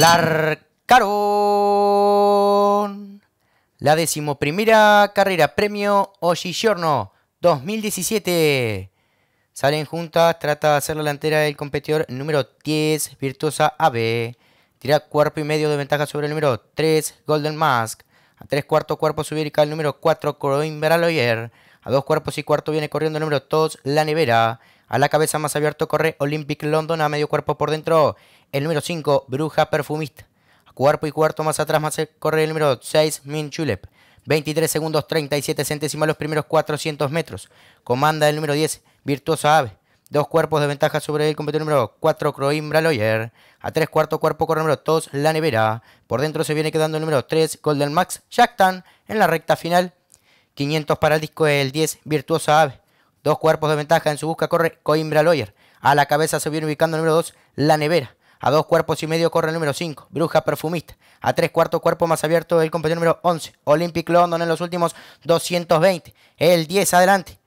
Larcaron la decimoprimera carrera premio Oggigiorno 2017. Salen juntas, trata de hacer la delantera el competidor número 10, Virtuosa AB. Tira cuerpo y medio de ventaja sobre el número 3, Golden Mask. A tres cuartos cuerpo subirica el número 4, Coroin Beraloyer. A dos cuerpos y cuarto viene corriendo el número 2, La Nevera. A la cabeza más abierto corre Olympic London a medio cuerpo por dentro. El número 5, Bruja Perfumista. Cuerpo y cuarto más atrás más corre el número 6, Min Chulep. 23 segundos 37 centésimas los primeros 400 metros. Comanda el número 10, Virtuosa Ave. Dos cuerpos de ventaja sobre el competidor número 4, Croimbra Loyer. A tres cuarto cuerpo corre el número 2, La Nevera. Por dentro se viene quedando el número 3, Golden Max Jacktan. En la recta final, 500 para el disco del 10, Virtuosa Ave. Dos cuerpos de ventaja en su busca corre Coimbra Loyer. A la cabeza se viene ubicando el número 2, La Nevera. A dos cuerpos y medio corre el número 5, Bruja Perfumista. A tres cuartos cuerpo más abierto el compañero número 11, Olympic London en los últimos 220. El 10 adelante.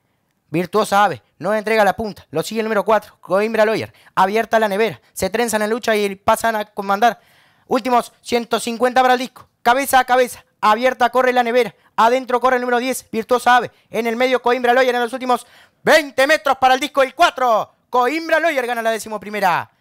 Virtuosa Ave, no entrega la punta. Lo sigue el número 4, Coimbra Lawyer. Abierta la nevera. Se trenzan en lucha y pasan a comandar. Últimos 150 para el disco. Cabeza a cabeza. Abierta corre la nevera. Adentro corre el número 10, Virtuosa Ave. En el medio Coimbra Lawyer en los últimos 20 metros para el disco el 4. Coimbra Lawyer gana la decimoprimera primera.